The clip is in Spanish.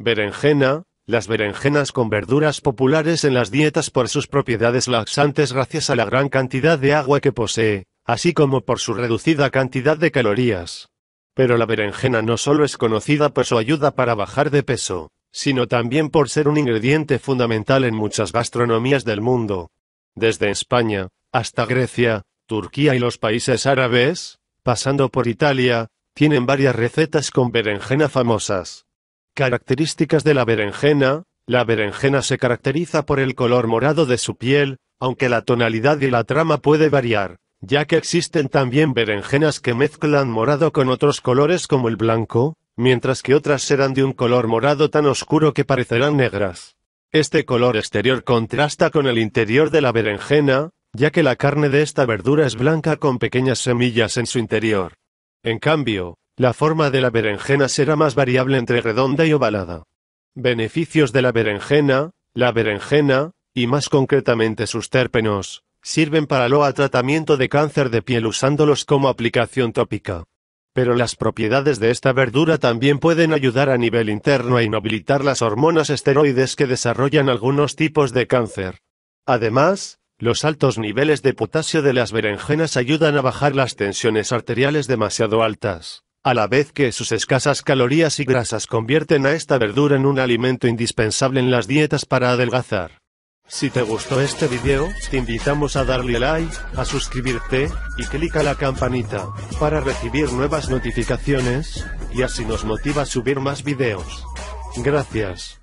Berenjena, las berenjenas con verduras populares en las dietas por sus propiedades laxantes gracias a la gran cantidad de agua que posee, así como por su reducida cantidad de calorías. Pero la berenjena no solo es conocida por su ayuda para bajar de peso, sino también por ser un ingrediente fundamental en muchas gastronomías del mundo. Desde España, hasta Grecia, Turquía y los países árabes, pasando por Italia, tienen varias recetas con berenjena famosas. Características de la berenjena. La berenjena se caracteriza por el color morado de su piel, aunque la tonalidad y la trama puede variar, ya que existen también berenjenas que mezclan morado con otros colores como el blanco, mientras que otras serán de un color morado tan oscuro que parecerán negras. Este color exterior contrasta con el interior de la berenjena, ya que la carne de esta verdura es blanca con pequeñas semillas en su interior. En cambio, la forma de la berenjena será más variable entre redonda y ovalada. Beneficios de la berenjena, la berenjena, y más concretamente sus terpenos, sirven para loa tratamiento de cáncer de piel usándolos como aplicación tópica. Pero las propiedades de esta verdura también pueden ayudar a nivel interno a inhabilitar las hormonas esteroides que desarrollan algunos tipos de cáncer. Además, los altos niveles de potasio de las berenjenas ayudan a bajar las tensiones arteriales demasiado altas a la vez que sus escasas calorías y grasas convierten a esta verdura en un alimento indispensable en las dietas para adelgazar. Si te gustó este video, te invitamos a darle like, a suscribirte, y clic a la campanita, para recibir nuevas notificaciones, y así nos motiva a subir más videos. Gracias.